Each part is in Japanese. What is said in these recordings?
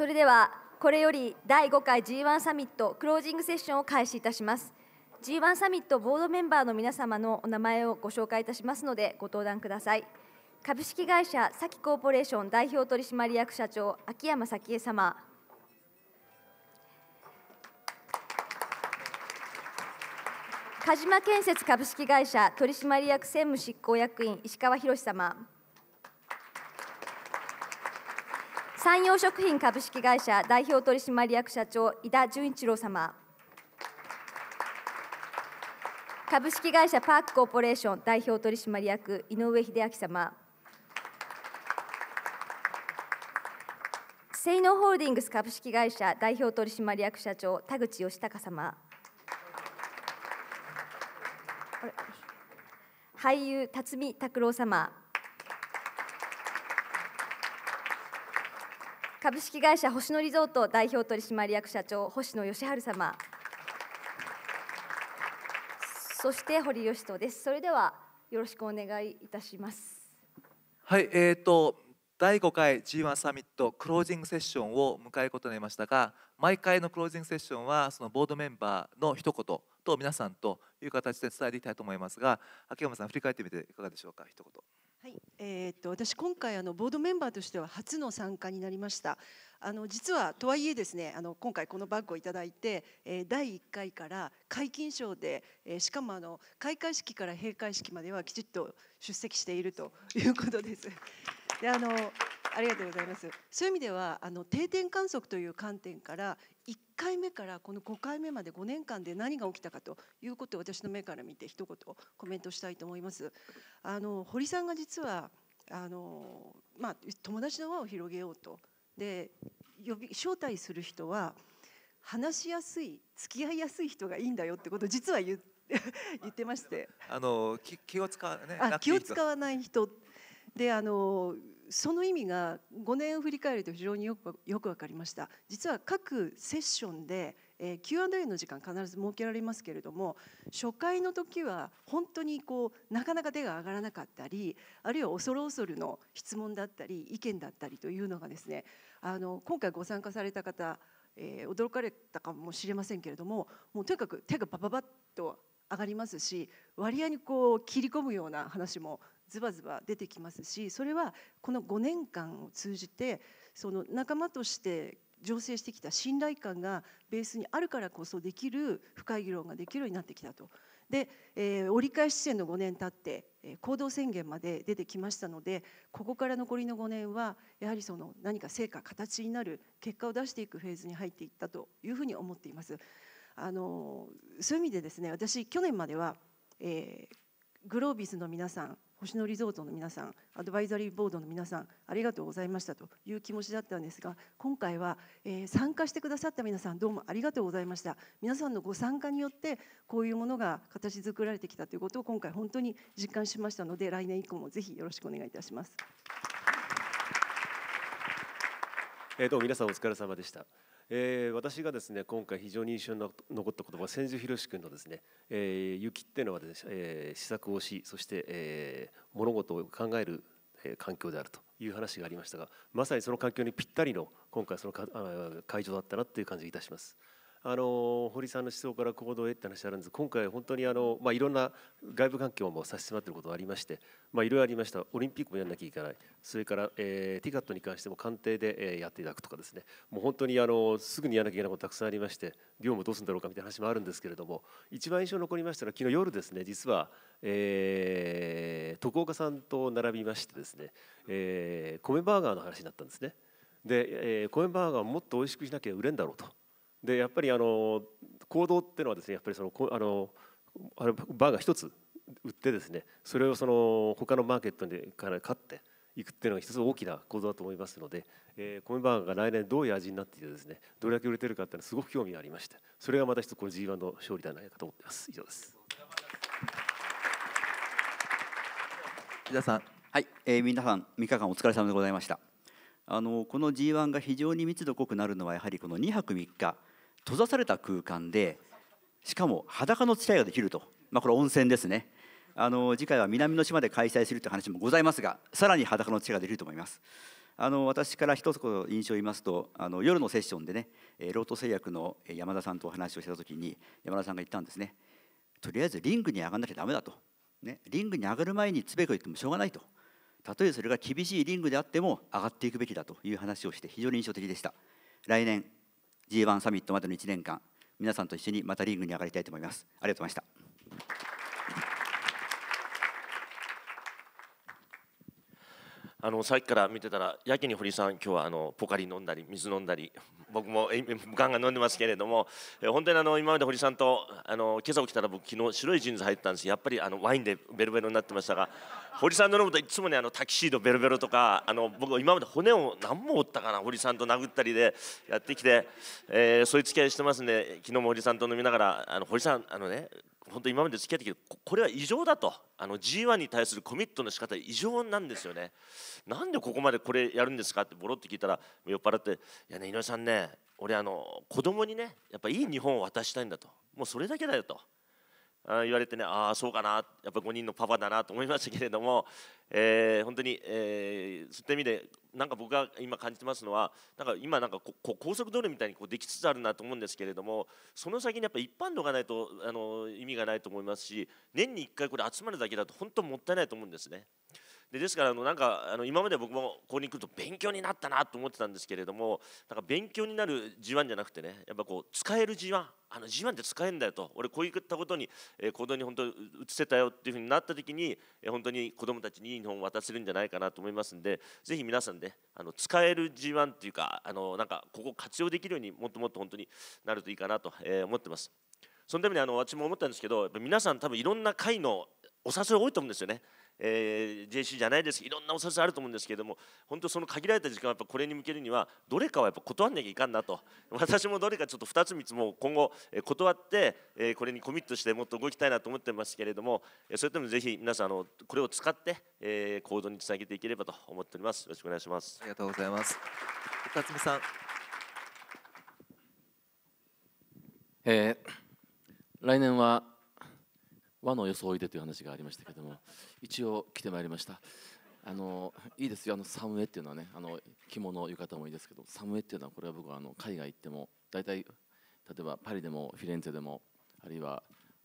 それではこれより第5回 G1 サミットクロージングセッションを開始いたします G1 サミットボードメンバーの皆様のお名前をご紹介いたしますのでご登壇ください株式会社サキコーポレーション代表取締役社長秋山早紀江様鹿島建設株式会社取締役専務執行役員石川博様山陽食品株式会社代表取締役社長井田純一郎様株式会社パークコーポレーション代表取締役井上秀明様西農ホールディングス株式会社代表取締役社長田口義孝様俳優辰巳拓郎様株式会社星野リゾート代表取締役社長星野義晴様そして堀義人ですそれではよろしくお願いいたしますはいえーと第5回 G1 サミットクロージングセッションを迎えることになりましたが毎回のクロージングセッションはそのボードメンバーの一言と皆さんという形で伝えていきたいと思いますが秋山さん振り返ってみていかがでしょうか一言はい、えー、っと私今回あのボードメンバーとしては初の参加になりました。あの実はとはいえですね、あの今回このバッグをいただいて、えー、第1回から皆勤賞で、えー、しかもあの開会式から閉会式まではきちっと出席しているということです。であのありがとうございます。そういう意味ではあの定点観測という観点から1回目からこの5回目まで5年間で何が起きたかということを私の目から見て一言コメントしたいと思います。あの堀さんが実はあのまあ、友達の輪を広げようとで呼び招待する人は話しやすい付き合いやすい人がいいんだよってことを実は言って。言ってまして、あの気を使わ、ね、気を使わない人であのその意味が5年を振り返ると非常によくよく分かりました実は各セッションで、えー、Q&A の時間必ず設けられますけれども初回の時は本当にこうなかなか手が上がらなかったりあるいは恐る恐るの質問だったり意見だったりというのがですねあの今回ご参加された方、えー、驚かれたかもしれませんけれどももうとにかく手がバババッと上がりますし割合にこう切り込むような話もズバズバ出てきますしそれはこの5年間を通じてその仲間として醸成してきた信頼感がベースにあるからこそできる深い議論ができるようになってきたと。で、えー、折り返し地点の5年経って、え行動宣言まで出てきましたのでここから残りの5年はやはりその何か成果形になる結果を出していくフェーズに入っていったというふうに思っています。あのそういう意味でですね私去年までは、えー、グロービスの皆さん星野リゾートの皆さんアドバイザリーボードの皆さんありがとうございましたという気持ちだったんですが今回は、えー、参加してくださった皆さんどうもありがとうございました皆さんのご参加によってこういうものが形作られてきたということを今回本当に実感しましたので来年以降もぜひよろしくお願いいたします。えー、どうも皆さんお疲れ様でした。えー、私がですね今回非常に印象に残った言葉千住博君のですね「えー、雪」っていうのはですね、えー、試作をしそして、えー、物事を考える、えー、環境であるという話がありましたがまさにその環境にぴったりの今回そのかあ会場だったなという感じがいたします。あの堀さんの思想から行動へって話あるんです今回本当にあの、まあ、いろんな外部環境も差し迫っていることがありまして、まあ、いろいろありましたオリンピックもやらなきゃいけないそれから、えー、ティカットに関しても官邸で、えー、やっていただくとかですねもう本当にあのすぐにやらなきゃいけないことたくさんありまして業務どうするんだろうかみたいな話もあるんですけれども一番印象に残りましたのは昨日夜ですね実は、えー、徳岡さんと並びましてですね、えー、米バーガーの話になったんですね。で、えー、米バーガーもっと美味しくしなきゃ売れんだろうと。でやっぱりあの行動っていうのはですねやっぱりそのあのあれバーが一つ売ってですねそれをその他のマーケットにから買っていくっていうのが一つ大きな構造だと思いますので、えー、米バーガーが来年どういう味になっていてですねどれだけ売れてるかっていうのはすごく興味がありましてそれがまた一つこの G1 の勝利ではないかと思ってます以上です伊田さんはい、えー、皆さん3日間お疲れ様でございましたあのこの G1 が非常に密度濃くなるのはやはりこの2泊3日閉ざされた空間でしかも裸の付き合いができると、まあ、これ温泉ですねあの次回は南の島で開催するという話もございますがさらに裸の付き合いができると思います。あの私から一つ印象を言いますとあの夜のセッションでね、えロート製薬の山田さんとお話をした時に山田さんが言ったんですねとりあえずリングに上がらなきゃだめだと、ね、リングに上がる前につべこ言ってもしょうがないとたとえそれが厳しいリングであっても上がっていくべきだという話をして非常に印象的でした来年 G1 サミットまでの1年間皆さんと一緒にまたリングに上がりたいと思いますありがとうございましたあのさっきから見てたらやけに堀さん今日はあのポカリ飲んだり水飲んだり 僕もガンガン飲んでますけれども、え本当にあの今まで堀さんとあの今朝起きたら僕昨日白いジーンズ入ったんですやっぱりあのワインでベロベロになってましたが堀さんの飲むといつもねあのタキシードベロベロとかあの僕今まで骨を何も折ったかな堀さんと殴ったりでやってきて、えそういう付き合いしてますんで昨日も堀さんと飲みながらあの堀さんあのね本当今まで付き合ってきてこれは異常だとあの G1 に対するコミットの仕方異常なんですよねなんでここまでこれやるんですかってボロって聞いたら酔っ払って「いやね井上さんね俺あの子供にねやっぱいい日本を渡したいんだともうそれだけだよと言われてねああそうかなやっぱ5人のパパだなと思いましたけれども、えー、本当に、えー、そういった意味でなんか僕が今感じてますのはなんか今なんかここ高速道路みたいにこうできつつあるなと思うんですけれどもその先にやっぱ一般道がないとあの意味がないと思いますし年に1回これ集まるだけだと本当もったいないと思うんですね。でですからあのなんかあの今まで僕もここに来ると勉強になったなと思ってたんですけれどもなんか勉強になる G1 じゃなくてねやっぱこう使える G1 あの G1 って使えるんだよと俺こういったことに、えー、行動に本当に移せたよっていうふうになった時に、えー、本当に子どもたちにいい日本を渡せるんじゃないかなと思いますんでぜひ皆さんで、ね、あの使える G1 っていうかあのなんかここ活用できるようにもっともっと本当になるといいかなと、えー、思ってます。そのためにあの私も思ったんですけどやっぱ皆さん多分いろんな会のお誘い多いと思うんですよね。えー、JC じゃないですいろんなお札あると思うんですけれども本当その限られた時間はやっぱこれに向けるにはどれかはやっぱ断らなきゃいかんなと私もどれかちょっと2つ3つも今後断って、えー、これにコミットしてもっと動きたいなと思ってますけれどもそれでもぜひ皆さんあのこれを使って、えー、行動につなげていければと思っておりますよろしくお願いしますありがとうございます辰巳さん、えー、来年は和の装いでという話がありましたけれども一応来てまいりましたあのいいですよあのサムエっていうのはねあの着物浴衣もいいですけどサムエっていうのはこれは僕はあの海外行っても大体例えばパリでもフィレンツェでもあるいは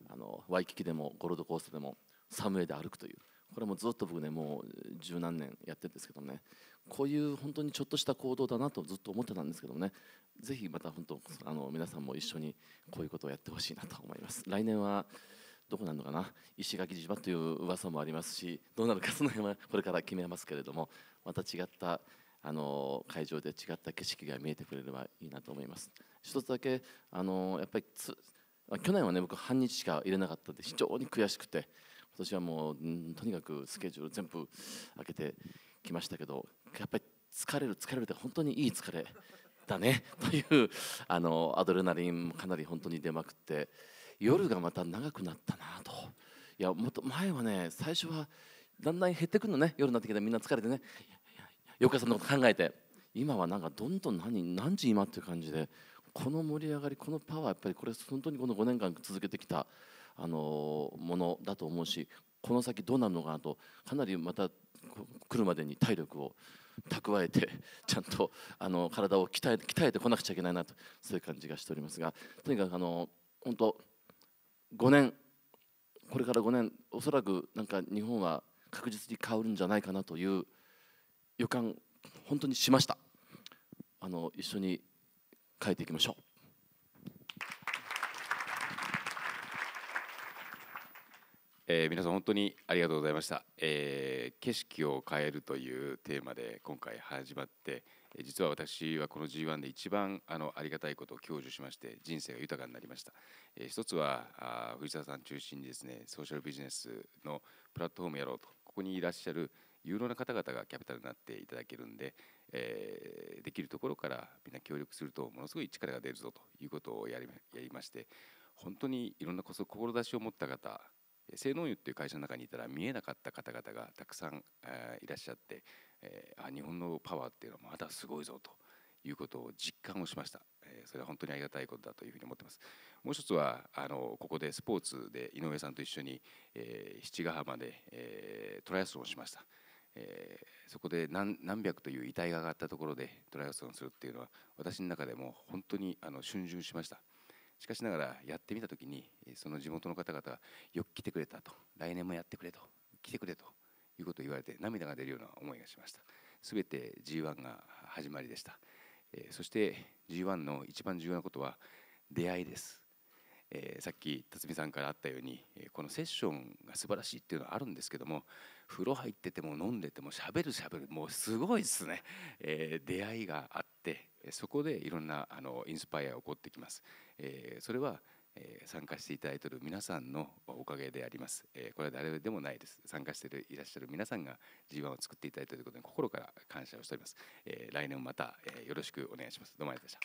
あのワイキキでもゴールドコーストでもサムエで歩くというこれもずっと僕ねもう十何年やってるんですけどねこういう本当にちょっとした行動だなとずっと思ってたんですけどねぜひまた本当あの皆さんも一緒にこういうことをやってほしいなと思います。来年はどこなのかな石垣島という噂もありますしどうなるかその辺はこれから決めますけれどもまた違ったあの会場で違った景色が見えてくれればいいなと思います。一つだけあのやっぱり去年はね僕半日しか入れなかったんで非常に悔しくて今年はもうとにかくスケジュール全部開けてきましたけどやっぱり疲れる疲れるって本当にいい疲れだねというあのアドレナリンもかなり本当に出まくって。夜がまた長くなったなといやもっと前はね最初はだんだん減ってくるのね夜になってきたらみんな疲れてねさんのこと考えて今はなんかどんどん何何時今っていう感じでこの盛り上がりこのパワーやっぱりこれ本当にこの5年間続けてきた、あのものだと思うしこの先どうなるのかなとかなりまた来るまでに体力を蓄えてちゃんとあの体を鍛え鍛えてこなくちゃいけないなとそういう感じがしておりますがとにかくあの本当5年これから5年おそらくなんか日本は確実に変わるんじゃないかなという予感本当にしましたあの一緒に変えていきましょうえー、皆さん本当にありがとうございました、えー、景色を変えるというテーマで今回始まって実は私はこの G1 で一番あのありがたいことを享受しまして人生が豊かになりました、えー、一つは藤沢さん中心にですねソーシャルビジネスのプラットフォームやろうとここにいらっしゃる有能な方々がキャピタルになっていただけるんで、えー、できるところからみんな協力するとものすごい力が出るぞということをやりやりまして本当にいろんなこ志を持った方性能油っていう会社の中にいたら見えなかった方々がたくさん、えー、いらっしゃってえー、あ日本のパワーっていうのはまだすごいぞということを実感をしました、えー、それは本当にありがたいことだというふうに思ってますもう一つはあのここでスポーツで井上さんと一緒に、えー、七ヶ浜で、えー、トライアスロンをしました、えー、そこで何何百という遺体が上がったところでトライアスロンするっていうのは私の中でも本当にあの逡巡しましたしかしながらやってみた時にその地元の方々よく来てくれたと来年もやってくれと来てくれということを言われて涙が出るような思いがしましたすべて G1 が始まりでした、えー、そして G1 の一番重要なことは出会いですえー、さっき辰巳さんからあったように、えー、このセッションが素晴らしいっていうのはあるんですけども風呂入ってても飲んでてもしゃべるしゃべるもうすごいですね、えー、出会いがあってそこでいろんなあのインスパイアが起こってきます、えそれはえー、参加していただいている皆さんのおかげであります、えー、これは誰でもないです参加しているいらっしゃる皆さんが G1 を作っていただいたということに心から感謝をしております、えー、来年また、えー、よろしくお願いしますどうもありがとうござい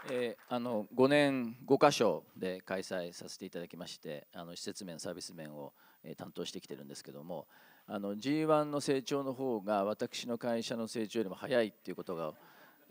ました、えー、あの5年5箇所で開催させていただきましてあの施設面サービス面を、えー、担当してきてるんですけどもあの G1 の成長の方が私の会社の成長よりも早いっていうことが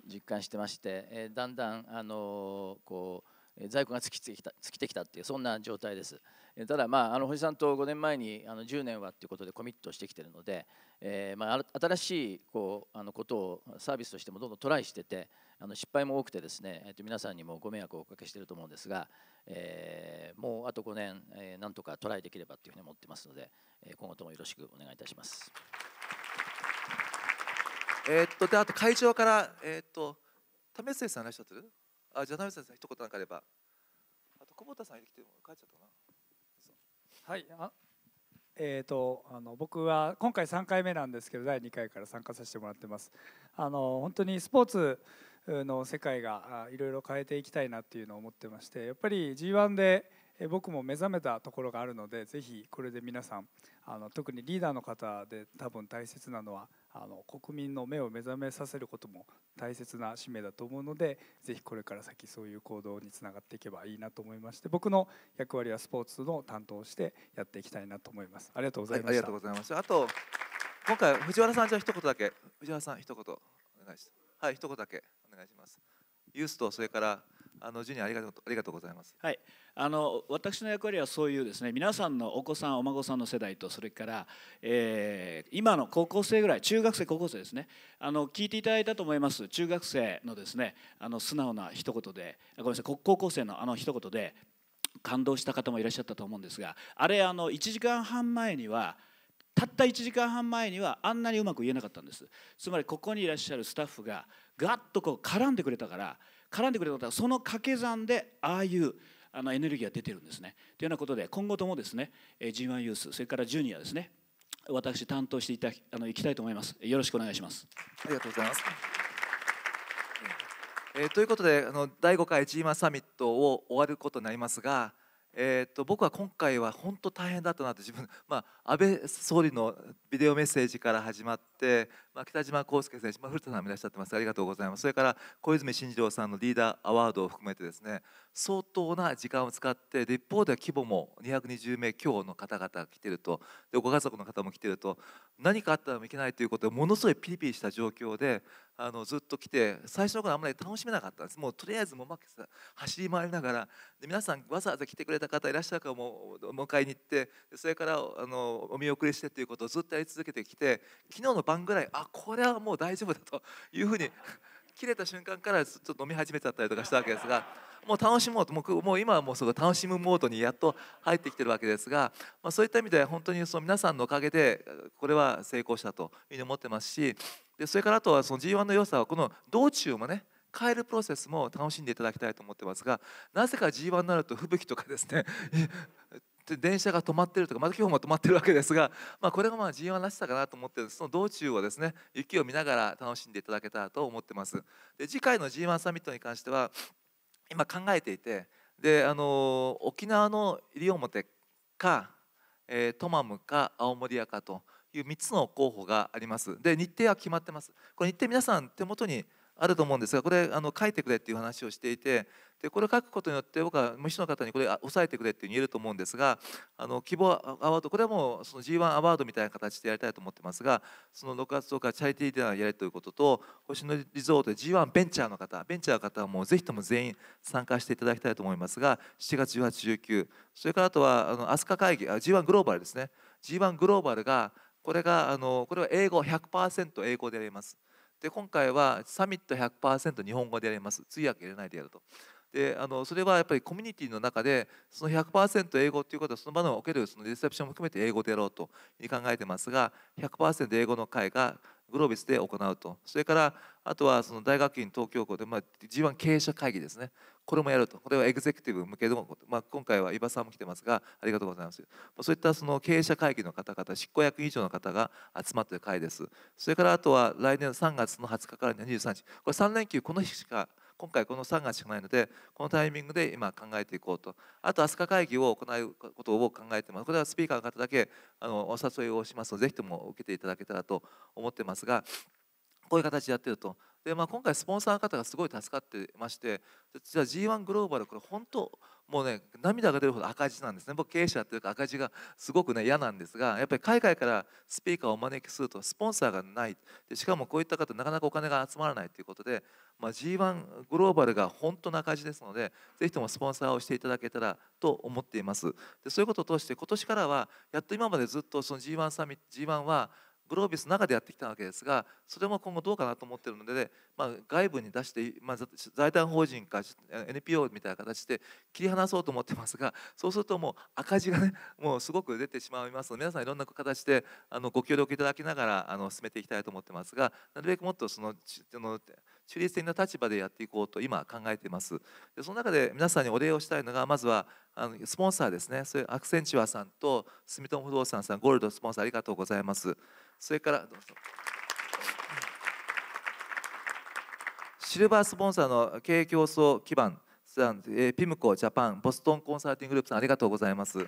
実感してまして、えー、だんだんあのこう在庫が尽きてきた尽きてきたっていうそんな状態です。えただ、まあ、あの堀さんと5年前にあの10年はということでコミットしてきてるので、えーまあ、新しいこうあのことをサービスとしてもどんどんトライしててあの失敗も多くてですね、えー、と皆さんにもご迷惑をおかけしていると思うんですが、えー、もうあと5年、えー、なんとかトライできればというふうに思ってますので、えー、今後ともよろしくお願いいたします。えー、っとであと会場からえー、っと為末さんいらっしゃってる？あじゃあ為末一言なんかあれば。あと久保田さん来て帰っちゃったな。はいあ。えーと、とあの僕は今回3回目なんですけど第2回から参加させてもらってますあの本当にスポーツの世界がいろいろ変えていきたいなっていうのを思ってましてやっぱり g 1で僕も目覚めたところがあるのでぜひこれで皆さんあの特にリーダーの方で多分大切なのはあの国民の目を目覚めさせることも大切な使命だと思うのでぜひこれから先そういう行動につながっていけばいいなと思いまして僕の役割はスポーツの担当をしてやっていきたいなと思いますありがとうございました、はい、ありがとうございましたあと今回藤原さんじゃ一言だけ藤原さん一言お願いしますはい一言だけお願いしますユースとそれからあのジュニアありがとうありがとうございます。はい、あの私の役割はそういうですね皆さんのお子さんお孫さんの世代とそれから、えー、今の高校生ぐらい中学生高校生ですねあの聞いていただいたと思います中学生のですねあの素直な一言でごめんなさい高校生のあの一言で感動した方もいらっしゃったと思うんですがあれあの1時間半前にはたった1時間半前にはあんなにうまく言えなかったんですつまりここにいらっしゃるスタッフがガッとこう絡んでくれたから絡んでくれたことはその掛け算でああいうあのエネルギーが出てるんですね。というようなことで今後ともですね G1 ユースそれからジュニアですね私担当していたあのいきたいと思います。よろしくお願いします。ありがとうございます。えー、ということであの第5回 G1 サミットを終わることになりますがえー、と僕は今回は本当大変だったなと自分、まあ、安倍総理のビデオメッセージから始まって、まあ、北島康介選手、まあ、古田さんもいらっしゃってますありがとうございますそれから小泉進次郎さんのリーダーアワードを含めてですね相当な時間を使ってで一方では規模も220名強の方々が来てるとでご家族の方も来てると何かあったらもいけないということでものすごいピリピリした状況であのずっと来て最初の頃あんまり楽しめなかったんですもうとりあえずもうけさ走り回りながらで皆さんわざわざ来てくれた方いらっしゃるかも迎えに行ってそれからあのお見送りしてっていうことをずっとやり続けてきて昨日の晩ぐらいあこれはもう大丈夫だというふうに切れた瞬間からちょっと飲み始めちゃったりとかしたわけですがもう楽しもうと僕もう今はもうその楽しむモードにやっと入ってきてるわけですが、まあ、そういった意味で本当にその皆さんのおかげでこれは成功したというふうに思ってますしでそれからあとはその G1 の良さはこの道中もね変えるプロセスも楽しんでいただきたいと思ってますがなぜか G1 になると吹雪とかですね 電車が止まってるとかまた今日も止まってるわけですが、まあ、これがまあ G1 らしさかなと思ってるその道中をですね雪を見ながら楽しんでいただけたらと思ってますで次回の G1 サミットに関しては今考えていてであの沖縄の西表か、えー、トマムか青森屋かという3つの候補がありますで日程は決まってますこれ日程皆さん手元にあると思うんですがこれあの書いてくれっていう話をしていてでこれを書くことによって僕は無視の方にこれ押さえてくれって言えると思うんですがあの希望アワードこれはもうその G1 アワードみたいな形でやりたいと思ってますがその6月10日チャリティーディナーやるということと星野リゾートで G1 ベンチャーの方ベンチャーの方はもうぜひとも全員参加していただきたいと思いますが7月18、19それからあとはあの飛鳥会議あ G1 グローバルですね G1 グローバルがこれがあのこれは英語100%英語でやります。で今回はサミット100%日本語でやります通訳入れないでやるとであのそれはやっぱりコミュニティの中でその100%英語っていうことはその場のおけるそのレセプションも含めて英語でやろうと考えてますが100%英語の会がグロービスで行うとそれからあとはその大学院東京校で、まあ、G1 経営者会議ですねこれもやるとこれはエグゼクティブ向けの、まあ、今回は伊庭さんも来てますがありがとうございますそういったその経営者会議の方々執行役員以上の方が集まっている会ですそれからあとは来年3月の20日から23日これ3連休この日しか今回この3月しかないのでこのタイミングで今考えていこうとあと飛鳥会議を行うことを考えてますこれはスピーカーの方だけあのお誘いをしますのでぜひとも受けていただけたらと思ってますがこういう形でやってるとで、まあ、今回スポンサーの方がすごい助かってまして実は G1 グローバルこれ本当もうね涙が出るほど赤字なんですね僕経営者というか赤字がすごくね嫌なんですがやっぱり海外からスピーカーをお招きするとスポンサーがないでしかもこういった方なかなかお金が集まらないということで、まあ、G1 グローバルが本当の赤字ですのでぜひともスポンサーをしていただけたらと思っていますでそういうことを通して今年からはやっと今までずっとその G1 サミ G1 はグロービスの中でやってきたわけですがそれも今後どうかなと思ってるので、まあ、外部に出して、まあ、財団法人か NPO みたいな形で切り離そうと思ってますがそうするともう赤字がねもうすごく出てしまいますので皆さんいろんな形であのご協力いただきながらあの進めていきたいと思ってますがなるべくもっとそのの中立的の立場でやっていこうと今考えていますでその中で皆さんにお礼をしたいのがまずはあのスポンサーですねそれアクセンチュアさんと住友不動産さんゴールドスポンサーありがとうございますそれからどうぞシルバースポンサーの経営競争基盤えピムコジャパンボストンコンサルティンググループさんありがとうございます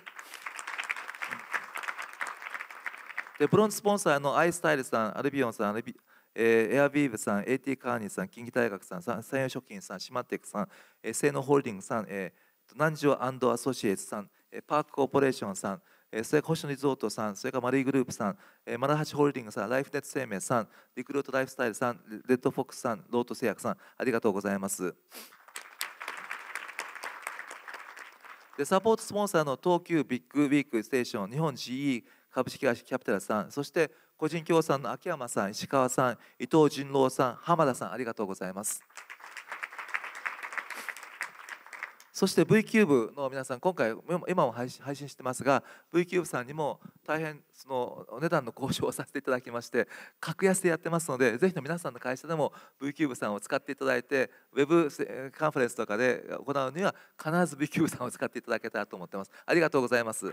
でブロンズスポンサーのアイスタイルさんアルビオンさんアルビえー、エアビーブさん、AT カーニーさん、近畿大学さん、三洋食品さん、シマテックさん、えー、西農ホールディングさん、えー、南城アソシエイツさん、えー、パークコーポレーションさん、えー、それから星野リゾートさん、それからマリーグループさん、えー、マラハチホールディングさん、ライフネット生命さん、リクルートライフスタイルさん、レッドフォックスさん、ロート製薬さん、ありがとうございます。でサポートスポンサーの東急ビッグウィークステーション、日本 GE 株式会社キャピタルさん、そして個人協賛の秋山さん、石川さん、伊藤仁郎さん、浜田さん、ありがとうございます。そして V キューブの皆さん、今回、今も配信配信してますが、V キューブさんにも大変そのお値段の交渉をさせていただきまして、格安でやってますので、ぜひの皆さんの会社でも V キューブさんを使っていただいて、ウェブカンファレンスとかで行うには、必ず V キューブさんを使っていただけたらと思ってます。ありがとうございます。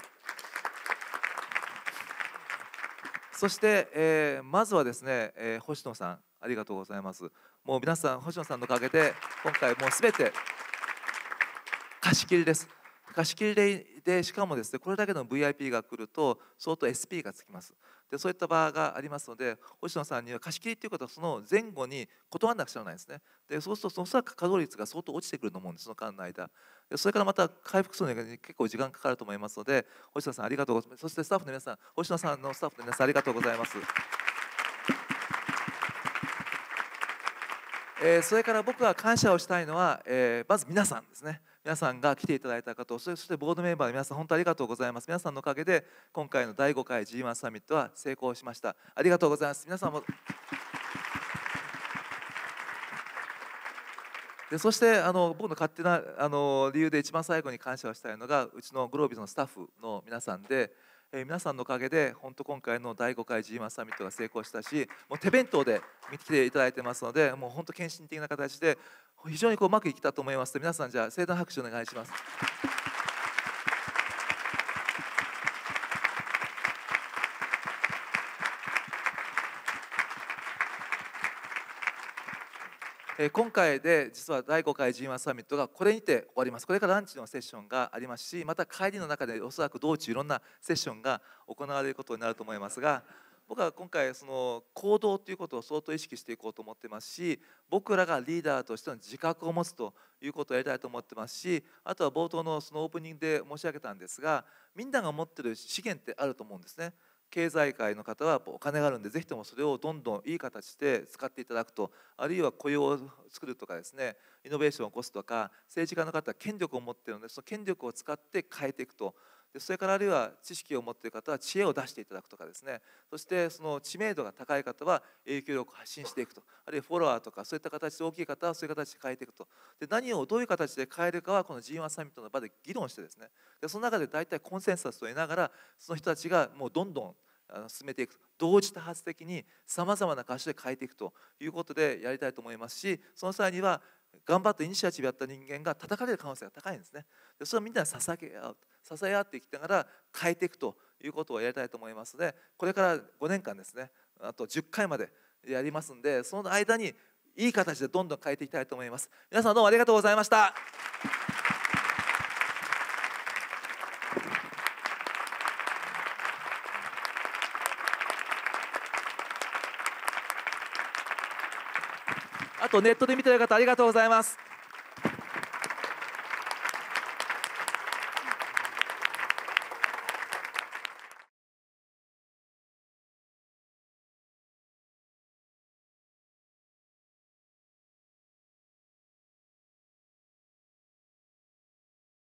そして、えー、まずはですね、えー、星野さんありがとうございますもう皆さん星野さんのおかげで今回もうすべて貸し切りです貸し切りでしかもですねこれだけの VIP が来ると相当 SP がつきますでそういった場がありますので星野さんには貸し切りっていうことはその前後に断らなくちゃならないんですねでそうするとそのさ稼働率が相当落ちてくると思うんですその間の間でそれからまた回復するのに結構時間かかると思いますので星野さんありがとうございますそしてスタッフの皆さん星野さんのスタッフの皆さんありがとうございます。えー、それから僕が感謝をしたいのは、えー、まず皆さんですね。皆さんが来ていただいた方そしてボードメンバーの皆さん本当ありがとうございます皆さんのおかげで今回の第5回 G1 サミットは成功しましたありがとうございます皆さんもでそしてあの僕の勝手なあの理由で一番最後に感謝をしたいのがうちのグロービスのスタッフの皆さんで皆さんのおかげで本当今回の第5回 G1 サミットが成功したしもう手弁当で見てきていただいてますのでもう本当献身的な形で非常にこううまくいきたと思います皆さんじゃあ盛大な拍手お願いします。え今回で実は第5回 G1 サミットがこれにて終わりますこれからランチのセッションがありますしまた帰りの中でおそらく道中いろんなセッションが行われることになると思いますが僕は今回その行動ということを相当意識していこうと思ってますし僕らがリーダーとしての自覚を持つということをやりたいと思ってますしあとは冒頭のそのオープニングで申し上げたんですがみんなが持ってる資源ってあると思うんですね。経済界の方はお金があるんでぜひともそれをどんどんいい形で使っていただくとあるいは雇用を作るとかですねイノベーションを起こすとか政治家の方は権力を持っているのでその権力を使って変えていくとでそれからあるいは知識を持っている方は知恵を出していただくとかですねそしてその知名度が高い方は影響力を発信していくとあるいはフォロワーとかそういった形で大きい方はそういう形で変えていくとで何をどういう形で変えるかはこの G1 サミットの場で議論してですねでその中で大体コンセンサスを得ながらその人たちがもうどんどん進めていく同時多発的にさまざまな箇所で変えていくということでやりたいと思いますしその際には頑張ってイニシアチブやった人間が叩かれる可能性が高いんですねでそれをみんなに捧げ合う支え合っていきながら変えていくということをやりたいと思いますのでこれから5年間ですねあと10回までやりますんでその間にいい形でどんどん変えていきたいと思います皆さんどうもありがとうございましたあとネットで見てる方ありがとうございます